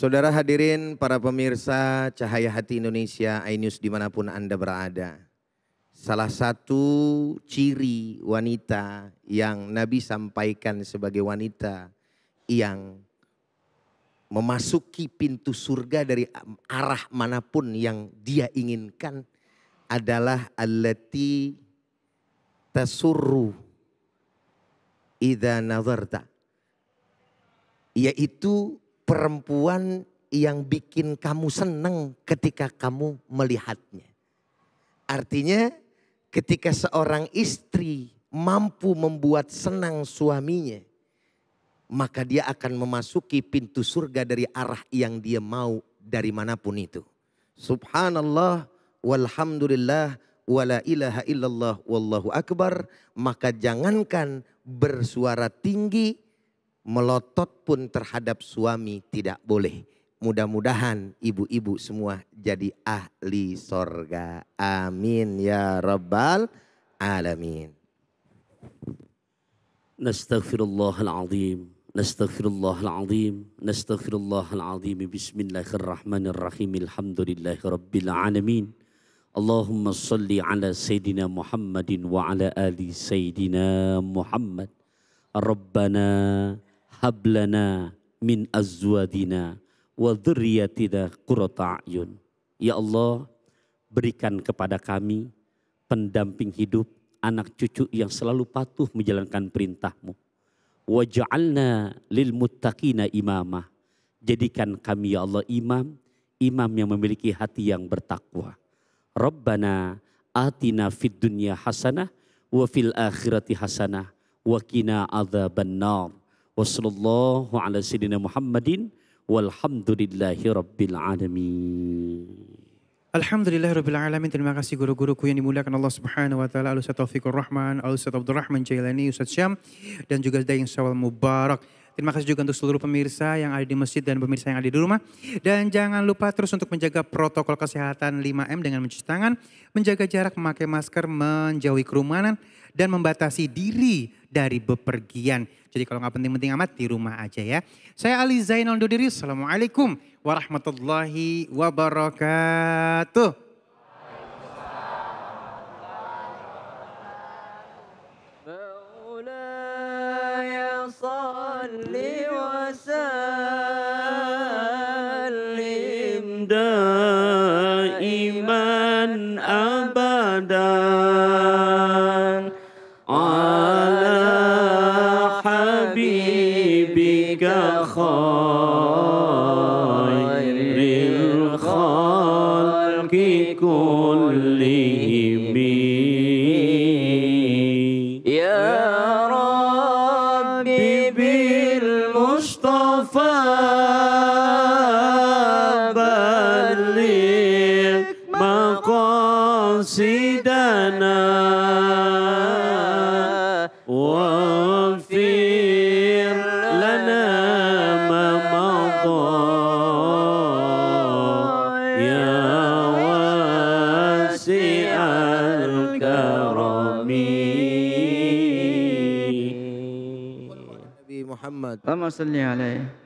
Saudara hadirin para pemirsa Cahaya Hati Indonesia iNews dimanapun Anda berada. Salah satu ciri wanita yang Nabi sampaikan sebagai wanita yang memasuki pintu surga dari arah manapun yang dia inginkan adalah allati tasurru idza nazarta yaitu perempuan yang bikin kamu senang ketika kamu melihatnya. Artinya ketika seorang istri mampu membuat senang suaminya, maka dia akan memasuki pintu surga dari arah yang dia mau dari manapun itu. Subhanallah walhamdulillah wala ilaha illallah wallahu akbar. Maka jangankan bersuara tinggi, melotot pun terhadap suami tidak boleh. Mudah-mudahan ibu-ibu semua jadi ahli sorga. Amin ya Rabbal Alamin. Nastaghfirullahaladzim. Nastaghfirullahaladzim. Nastaghfirullahaladzim. Bismillahirrahmanirrahim. Alhamdulillahirrabbilalamin. Allahumma salli ala Sayyidina Muhammadin wa ala ali Sayyidina Muhammad. Rabbana hablana min azwadina wa dzurriyyatina qurrata ayun. Ya Allah, berikan kepada kami pendamping hidup anak cucu yang selalu patuh menjalankan perintahmu. Waj'alna lil muttaqina imamah. Jadikan kami ya Allah imam, imam yang memiliki hati yang bertakwa. Rabbana atina fid dunya hasanah wa fil akhirati hasanah wa qina adzabannar. Wassalamualaikum ala sayyidina Muhammadin walhamdulillahi Alhamdulillah Rabbil Alamin. Terima kasih guru-guruku yang dimuliakan Allah Subhanahu Wa Taala. Al Ustaz Taufikur Rahman, Al Ustaz Abdul Rahman Jailani, Ustaz Syam, dan juga Dayang Syawal Mubarak. Terima kasih juga untuk seluruh pemirsa yang ada di masjid dan pemirsa yang ada di rumah. Dan jangan lupa terus untuk menjaga protokol kesehatan 5M dengan mencuci tangan, menjaga jarak, memakai masker, menjauhi kerumunan, dan membatasi diri dari bepergian. Jadi kalau nggak penting-penting amat di rumah aja ya. Saya Ali Zainal Dodiri. Assalamualaikum warahmatullahi wabarakatuh. صل وسلم دائما أبدا على حبيبك خير النبي محمد اللهم صل عليه